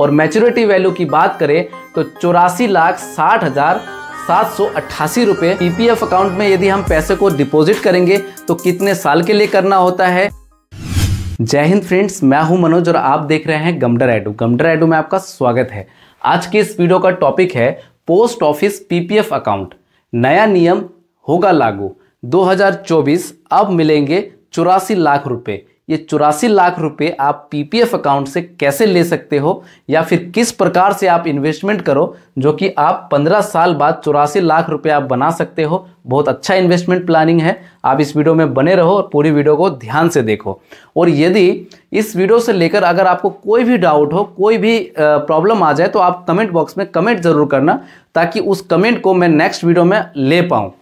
और maturity value की बात करें तो चौरासी लाख साठ हजार सात सौ अट्ठासी रुपए पीपीएफ e अकाउंट में यदि हम पैसे को डिपॉजिट करेंगे तो कितने साल के लिए करना होता है जय हिंद फ्रेंड्स मैं हूं मनोज और आप देख रहे हैं गमडर एडू गमडर एडू में आपका स्वागत है आज की इस वीडियो का टॉपिक है पोस्ट ऑफिस पीपीएफ अकाउंट नया नियम होगा लागू 2024 अब मिलेंगे चौरासी लाख रुपए ये चौरासी लाख रुपए आप पीपीएफ अकाउंट से कैसे ले सकते हो या फिर किस प्रकार से आप इन्वेस्टमेंट करो जो कि आप 15 साल बाद चौरासी लाख रुपए आप बना सकते हो बहुत अच्छा इन्वेस्टमेंट प्लानिंग है आप इस वीडियो में बने रहो और पूरी वीडियो को ध्यान से देखो और यदि इस वीडियो से लेकर अगर आपको कोई भी डाउट हो कोई भी प्रॉब्लम आ जाए तो आप कमेंट बॉक्स में कमेंट ज़रूर करना ताकि उस कमेंट को मैं नेक्स्ट वीडियो में ले पाऊँ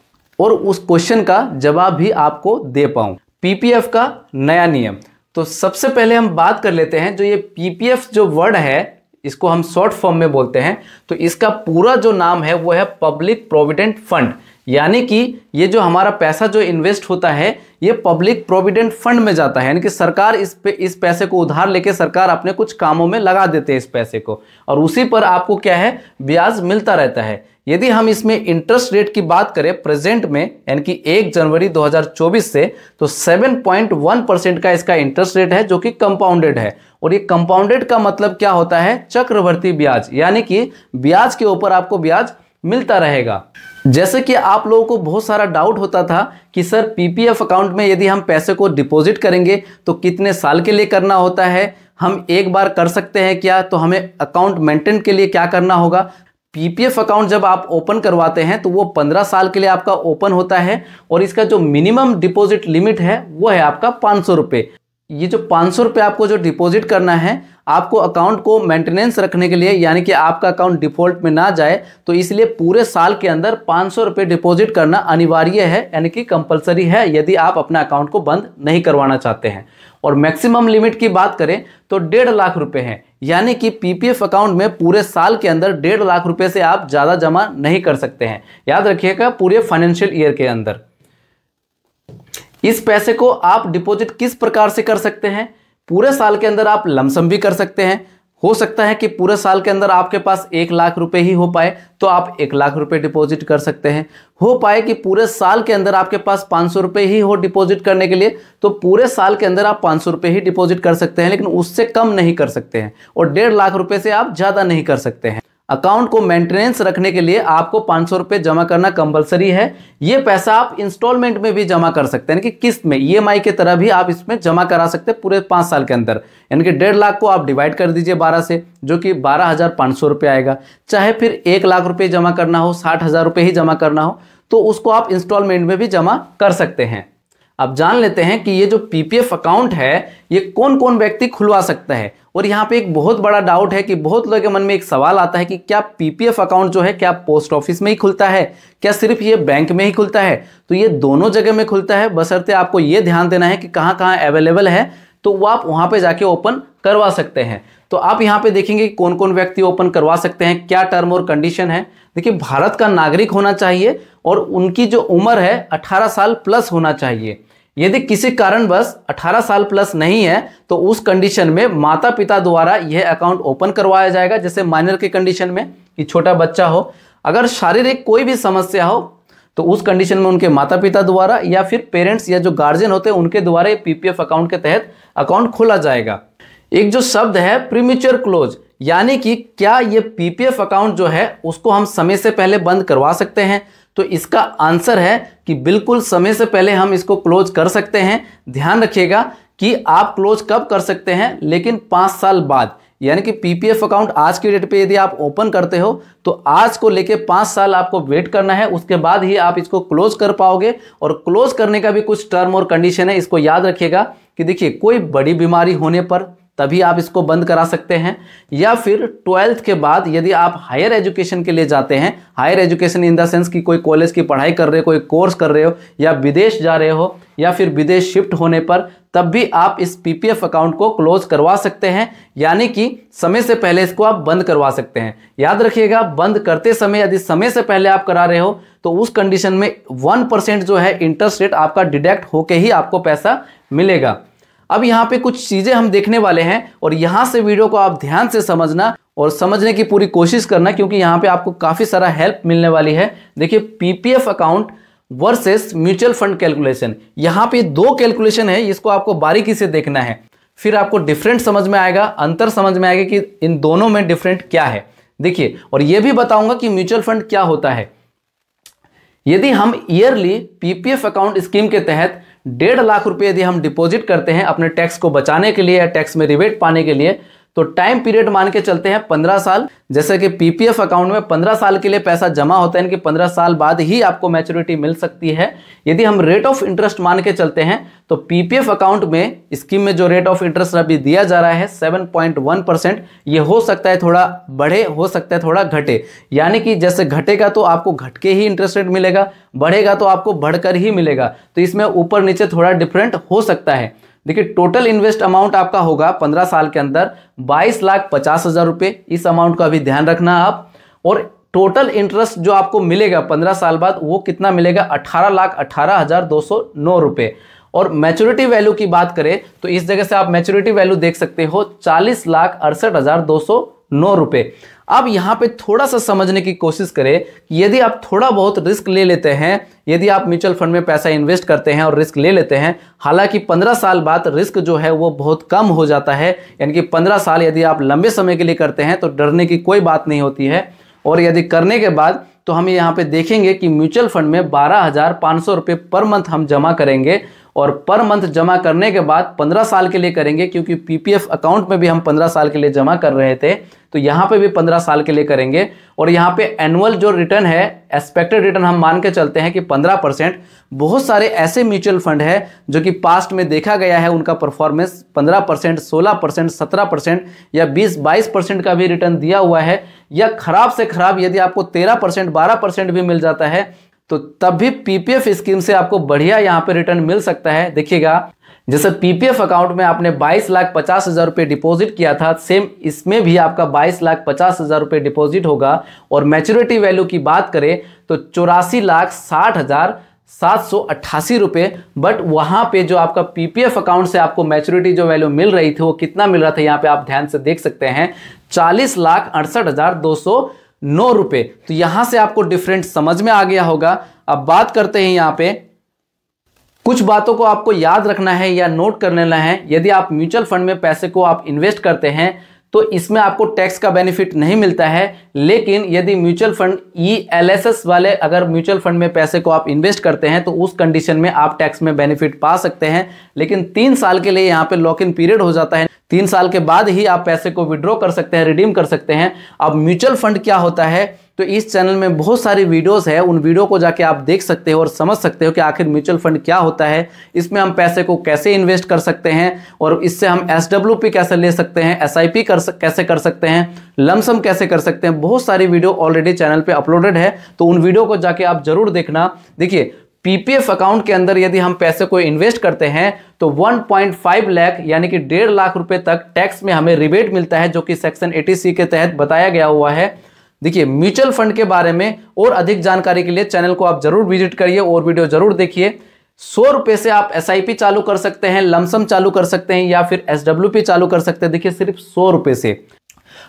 और उस क्वेश्चन का जवाब भी आपको दे पाऊँ पीपीएफ का नया नियम तो सबसे पहले हम बात कर लेते हैं जो ये पीपीएफ जो वर्ड है इसको हम शॉर्ट फॉर्म में बोलते हैं तो इसका पूरा जो नाम है वो है पब्लिक प्रोविडेंट फंड यानी कि ये जो हमारा पैसा जो इन्वेस्ट होता है ये पब्लिक प्रोविडेंट फंड में जाता है यानी कि सरकार इस पे इस पैसे को उधार लेके सरकार अपने कुछ कामों में लगा देते हैं इस पैसे को और उसी पर आपको क्या है ब्याज मिलता रहता है यदि हम इसमें इंटरेस्ट रेट की बात करें प्रेजेंट में यानी कि 1 जनवरी 2024 से तो 7.1 परसेंट का इसका इंटरेस्ट रेट है जो कि कंपाउंडेड है और ये कंपाउंडेड का मतलब क्या होता है चक्रवर्ती ब्याज यानी कि ब्याज के ऊपर आपको ब्याज मिलता रहेगा जैसे कि आप लोगों को बहुत सारा डाउट होता था कि सर पीपीएफ अकाउंट में यदि हम पैसे को डिपॉजिट करेंगे तो कितने साल के लिए करना होता है हम एक बार कर सकते हैं क्या तो हमें अकाउंट मेंटेन के लिए क्या करना होगा पीपीएफ अकाउंट जब आप ओपन करवाते हैं तो वो पंद्रह साल के लिए आपका ओपन होता है और इसका जो मिनिमम डिपॉजिट लिमिट है वो है आपका पाँच सौ रुपये ये जो पाँच सौ रुपये आपको जो डिपॉजिट करना है आपको अकाउंट को मेंटेनेंस रखने के लिए यानी कि आपका अकाउंट डिफॉल्ट में ना जाए तो इसलिए पूरे साल के अंदर पाँच सौ रुपये डिपॉजिट करना अनिवार्य है यानी कि कंपलसरी है यदि आप अपना अकाउंट को बंद नहीं करवाना चाहते हैं और मैक्सिमम लिमिट की बात करें तो डेढ़ लाख रुपये हैं यानी कि पीपीएफ अकाउंट में पूरे साल के अंदर डेढ़ लाख रुपए से आप ज़्यादा जमा नहीं कर सकते हैं याद रखिएगा पूरे फाइनेंशियल ईयर के अंदर इस पैसे को आप डिपॉजिट किस प्रकार से कर सकते हैं पूरे साल के अंदर आप लमसम भी कर सकते हैं हो सकता है कि पूरे साल के अंदर आपके पास एक लाख रुपए ही हो पाए तो आप एक लाख रुपए डिपॉजिट कर सकते हैं हो पाए कि पूरे साल के अंदर आपके पास पाँच सौ रुपये ही हो डिपॉजिट करने के लिए तो पूरे साल के अंदर आप पाँच सौ रुपये ही डिपॉजिट कर सकते हैं लेकिन उससे कम नहीं कर सकते हैं और डेढ़ लाख रुपये से आप ज़्यादा नहीं कर सकते हैं अकाउंट को मेंटेनेंस रखने के लिए आपको पाँच सौ रुपये जमा करना कंपलसरी है ये पैसा आप इंस्टॉलमेंट में भी जमा कर सकते हैं यानी कि किस्त में ई e के तरह भी आप इसमें जमा करा सकते हैं पूरे पाँच साल के अंदर यानी कि डेढ़ लाख को आप डिवाइड कर दीजिए बारह से जो कि बारह हज़ार पाँच सौ रुपये आएगा चाहे फिर एक लाख रुपये जमा करना हो साठ हज़ार रुपये ही जमा करना हो तो उसको आप इंस्टॉलमेंट में भी जमा कर सकते हैं अब जान लेते हैं कि ये जो पीपीएफ अकाउंट है ये कौन कौन व्यक्ति खुलवा सकता है और यहाँ पे एक बहुत बड़ा डाउट है कि बहुत लोगों के मन में एक सवाल आता है कि क्या पीपीएफ अकाउंट जो है क्या पोस्ट ऑफिस में ही खुलता है क्या सिर्फ ये बैंक में ही खुलता है तो ये दोनों जगह में खुलता है बसरते आपको ये ध्यान देना है कि कहाँ कहाँ अवेलेबल है तो वो आप वहाँ पर जाके ओपन करवा सकते हैं तो आप यहाँ पे देखेंगे कौन कौन व्यक्ति ओपन करवा सकते हैं क्या टर्म और कंडीशन है देखिए भारत का नागरिक होना चाहिए और उनकी जो उम्र है 18 साल प्लस होना चाहिए यदि किसी कारणवश 18 साल प्लस नहीं है तो उस कंडीशन में माता पिता द्वारा यह अकाउंट ओपन करवाया जाएगा जैसे माइनर के कंडीशन में कि छोटा बच्चा हो अगर शारीरिक कोई भी समस्या हो तो उस कंडीशन में उनके माता पिता द्वारा या फिर पेरेंट्स या जो गार्जियन होते हैं उनके द्वारा पीपीएफ अकाउंट के तहत अकाउंट खोला जाएगा एक जो शब्द है प्रीमिचर क्लोज यानी कि क्या ये पीपीएफ अकाउंट जो है उसको हम समय से पहले बंद करवा सकते हैं तो इसका आंसर है कि बिल्कुल समय से पहले हम इसको क्लोज कर सकते हैं ध्यान रखिएगा कि आप क्लोज कब कर सकते हैं लेकिन पाँच साल बाद यानी कि पीपीएफ अकाउंट आज की डेट पे यदि आप ओपन करते हो तो आज को लेके पाँच साल आपको वेट करना है उसके बाद ही आप इसको क्लोज कर पाओगे और क्लोज करने का भी कुछ टर्म और कंडीशन है इसको याद रखिएगा कि देखिए कोई बड़ी बीमारी होने पर तभी आप इसको बंद करा सकते हैं या फिर ट्वेल्थ के बाद यदि आप हायर एजुकेशन के लिए जाते हैं higher education in the sense कि कोई कॉलेज की पढ़ाई कर रहे हो कोई कोर्स कर रहे हो या विदेश जा रहे हो या फिर विदेश शिफ्ट होने पर तब भी आप इस पीपीएफ अकाउंट को क्लोज करवा सकते हैं यानी कि समय से पहले इसको आप बंद करवा सकते हैं याद रखिएगा बंद करते समय यदि समय से पहले आप करा रहे हो तो उस कंडीशन में वन परसेंट जो है इंटरेस्ट रेट आपका डिडक्ट होके ही आपको पैसा मिलेगा अब यहाँ पे कुछ चीज़ें हम देखने वाले हैं और यहाँ से वीडियो को आप ध्यान से समझना और समझने की पूरी कोशिश करना क्योंकि यहाँ पे आपको काफ़ी सारा हेल्प मिलने वाली है देखिए PPF account versus mutual fund calculation यहाँ पे दो कैलकुलेशन है इसको आपको बारीकी से देखना है फिर आपको डिफरेंट समझ में आएगा अंतर समझ में आएगा कि इन दोनों में डिफरेंट क्या है देखिए और यह भी बताऊंगा कि म्यूचुअल फंड क्या होता है यदि हम ईयरली पीपीएफ अकाउंट स्कीम के तहत डेढ़ लाख रुपए यदि हम डिपॉजिट करते हैं अपने टैक्स को बचाने के लिए या टैक्स में रिबेट पाने के लिए तो टाइम पीरियड मान के चलते हैं पंद्रह साल जैसे कि पीपीएफ अकाउंट में पंद्रह साल के लिए पैसा जमा होता है इनकी पंद्रह साल बाद ही आपको मैच्योरिटी मिल सकती है यदि हम रेट ऑफ इंटरेस्ट मान के चलते हैं तो पीपीएफ अकाउंट में स्कीम में जो रेट ऑफ इंटरेस्ट अभी दिया जा रहा है सेवन पॉइंट वन परसेंट ये हो सकता है थोड़ा बढ़े हो सकता है थोड़ा घटे यानी कि जैसे घटेगा तो आपको घटके ही इंटरेस्ट रेट मिलेगा बढ़ेगा तो आपको बढ़कर ही मिलेगा तो इसमें ऊपर नीचे थोड़ा डिफरेंट हो सकता है देखिए टोटल इन्वेस्ट अमाउंट आपका होगा पंद्रह साल के अंदर बाईस लाख पचास हज़ार रुपये इस अमाउंट का भी ध्यान रखना आप और टोटल इंटरेस्ट जो आपको मिलेगा पंद्रह साल बाद वो कितना मिलेगा अठारह लाख अठारह हज़ार दो सौ नौ रुपये और मैच्योरिटी वैल्यू की बात करें तो इस जगह से आप मैच्योरिटी वैल्यू देख सकते हो चालीस लाख अड़सठ हज़ार दो सौ नौ रुपए अब यहां पे थोड़ा सा समझने की कोशिश करें कि यदि आप थोड़ा बहुत रिस्क ले लेते हैं यदि आप म्यूचुअल फंड में पैसा इन्वेस्ट करते हैं और रिस्क ले लेते हैं हालांकि 15 साल बाद रिस्क जो है वो बहुत कम हो जाता है यानी कि 15 साल यदि आप लंबे समय के लिए करते हैं तो डरने की कोई बात नहीं होती है और यदि करने के बाद तो हम यहाँ पे देखेंगे कि म्यूचुअल फंड में बारह पर मंथ हम जमा करेंगे और पर मंथ जमा करने के बाद 15 साल के लिए करेंगे क्योंकि पीपीएफ अकाउंट में भी हम 15 साल के लिए जमा कर रहे थे तो यहाँ पे भी 15 साल के लिए करेंगे और यहाँ पे एनुअल जो रिटर्न है एक्सपेक्टेड रिटर्न हम मान के चलते हैं कि 15 परसेंट बहुत सारे ऐसे म्यूचुअल फंड है जो कि पास्ट में देखा गया है उनका परफॉर्मेंस 15 परसेंट सोलह परसेंट सत्रह परसेंट या 20 बाईस परसेंट का भी रिटर्न दिया हुआ है या खराब से खराब यदि आपको तेरह परसेंट बारह परसेंट भी मिल जाता है तो तब भी पीपीएफ स्कीम से आपको बढ़िया यहां पे रिटर्न मिल सकता है देखिएगा जैसे पीपीएफ अकाउंट में आपने बाईस लाख पचास हज़ार रुपये डिपोजिट किया था सेम इसमें भी आपका बाईस लाख पचास हज़ार रुपये डिपोजिट होगा और मैच्योरिटी वैल्यू की बात करें तो चौरासी लाख साठ हज़ार सात सौ अट्ठासी रुपये बट वहाँ पे जो आपका पीपीएफ अकाउंट से आपको मैच्योरिटी जो वैल्यू मिल रही थी वो कितना मिल रहा था यहाँ पे आप ध्यान से देख सकते हैं चालीस लाख अड़सठ हज़ार दो सौ नौ रुपए तो यहां से आपको डिफरेंट समझ में आ गया होगा अब बात करते हैं यहां पे कुछ बातों को आपको याद रखना है या नोट कर लेना है यदि आप म्यूचुअल फंड में पैसे को आप इन्वेस्ट करते हैं तो इसमें आपको टैक्स का बेनिफिट नहीं मिलता है लेकिन यदि म्यूचुअल फंड ई एल वाले अगर म्यूचुअल फंड में पैसे को आप इन्वेस्ट करते हैं तो उस कंडीशन में आप टैक्स में बेनिफिट पा सकते हैं लेकिन तीन साल के लिए यहाँ पे लॉक इन पीरियड हो जाता है तीन साल के बाद ही आप पैसे को विड्रॉ कर सकते हैं रिडीम कर सकते हैं अब म्यूचुअल फंड क्या होता है तो इस चैनल में बहुत सारी वीडियोस है उन वीडियो को जाके आप देख सकते हो और समझ सकते हो कि आखिर म्यूचुअल फंड क्या होता है इसमें हम पैसे को कैसे इन्वेस्ट कर सकते हैं और इससे हम एस कैसे ले सकते हैं एस कर कैसे कर सकते हैं लमसम कैसे कर सकते हैं बहुत सारी वीडियो ऑलरेडी चैनल पर अपलोडेड है तो उन वीडियो को जाके आप जरूर देखना देखिए पीपीएफ अकाउंट के अंदर यदि हम पैसे को इन्वेस्ट करते हैं तो 1.5 लाख यानी कि डेढ़ लाख रुपए तक टैक्स में हमें रिबेट मिलता है जो कि सेक्शन 80 सी के तहत बताया गया हुआ है देखिए म्यूचुअल फंड के बारे में और अधिक जानकारी के लिए चैनल को आप जरूर विजिट करिए और वीडियो जरूर देखिए सौ रुपए से आप एस चालू कर सकते हैं लमसम चालू कर सकते हैं या फिर एस चालू कर सकते हैं देखिए सिर्फ सौ रुपए से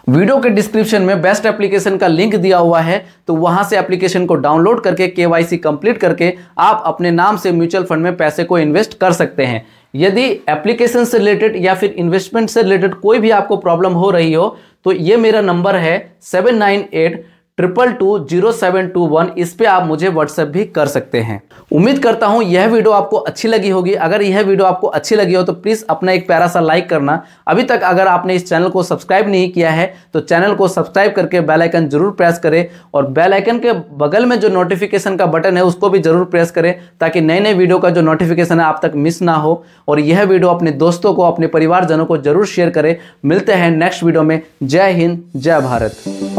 वीडियो के डिस्क्रिप्शन में बेस्ट एप्लीकेशन का लिंक दिया हुआ है तो वहां से एप्लीकेशन को डाउनलोड करके केवाईसी कंप्लीट करके आप अपने नाम से म्यूचुअल फंड में पैसे को इन्वेस्ट कर सकते हैं यदि एप्लीकेशन से रिलेटेड या फिर इन्वेस्टमेंट से रिलेटेड कोई भी आपको प्रॉब्लम हो रही हो तो ये मेरा नंबर है seven nine eight triple two zero seven two one इस पर आप मुझे व्हाट्सएप भी कर सकते हैं उम्मीद करता हूँ यह वीडियो आपको अच्छी लगी होगी अगर यह वीडियो आपको अच्छी लगी हो तो प्लीज़ अपना एक प्यारा सा लाइक करना अभी तक अगर आपने इस चैनल को सब्सक्राइब नहीं किया है तो चैनल को सब्सक्राइब करके बेलाइकन जरूर प्रेस करें और बेलाइकन के बगल में जो नोटिफिकेशन का बटन है उसको भी जरूर प्रेस करें ताकि नए नए वीडियो का जो नोटिफिकेशन है आप तक मिस ना हो और यह वीडियो अपने दोस्तों को अपने परिवारजनों को जरूर शेयर करें मिलते हैं नेक्स्ट वीडियो में जय हिंद जय भारत